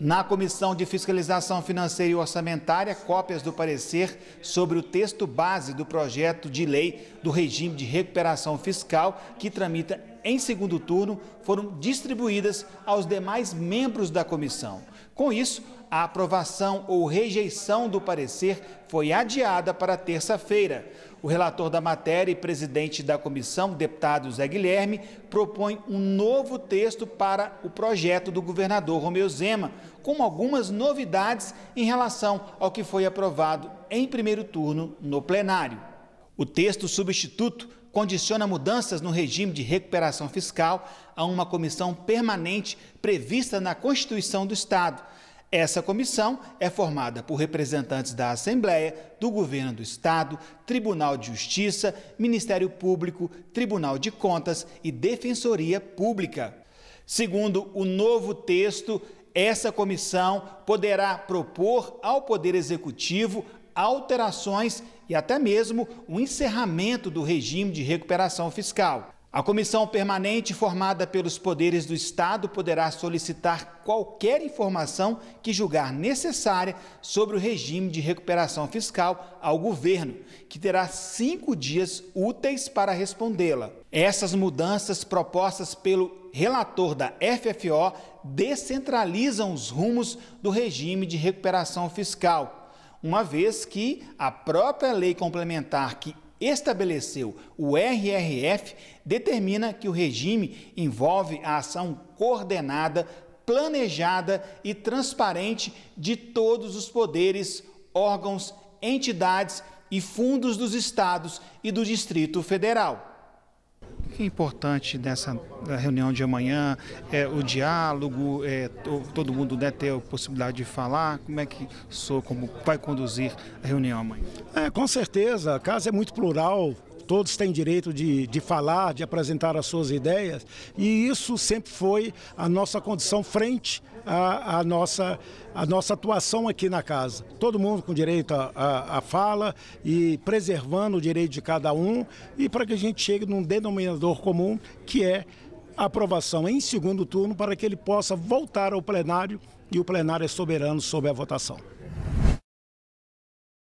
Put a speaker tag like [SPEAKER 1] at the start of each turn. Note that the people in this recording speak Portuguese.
[SPEAKER 1] Na Comissão de Fiscalização Financeira e Orçamentária, cópias do parecer sobre o texto base do projeto de lei do regime de recuperação fiscal que tramita em segundo turno foram distribuídas aos demais membros da comissão. Com isso, a aprovação ou rejeição do parecer foi adiada para terça-feira. O relator da matéria e presidente da comissão, deputado Zé Guilherme, propõe um novo texto para o projeto do governador Romeu Zema, com algumas novidades em relação ao que foi aprovado em primeiro turno no plenário. O texto substituto condiciona mudanças no regime de recuperação fiscal a uma comissão permanente prevista na Constituição do Estado. Essa comissão é formada por representantes da Assembleia, do Governo do Estado, Tribunal de Justiça, Ministério Público, Tribunal de Contas e Defensoria Pública. Segundo o novo texto, essa comissão poderá propor ao Poder Executivo alterações e até mesmo o encerramento do regime de recuperação fiscal. A comissão permanente, formada pelos poderes do Estado, poderá solicitar qualquer informação que julgar necessária sobre o regime de recuperação fiscal ao governo, que terá cinco dias úteis para respondê-la. Essas mudanças propostas pelo relator da FFO descentralizam os rumos do regime de recuperação fiscal uma vez que a própria lei complementar que estabeleceu o RRF determina que o regime envolve a ação coordenada, planejada e transparente de todos os poderes, órgãos, entidades e fundos dos estados e do Distrito Federal que é importante nessa reunião de amanhã? É, o diálogo, é, todo mundo né, ter a possibilidade de falar? Como é que sou, como vai conduzir
[SPEAKER 2] a reunião amanhã? É, com certeza, a casa é muito plural, todos têm direito de, de falar, de apresentar as suas ideias, e isso sempre foi a nossa condição frente à, à nossa, à nossa atuação aqui na casa. Todo mundo com direito à fala e preservando o direito de cada um, e para que a gente chegue num denominador comum que é a aprovação em segundo turno para que ele possa voltar ao plenário e o plenário é soberano sobre a votação.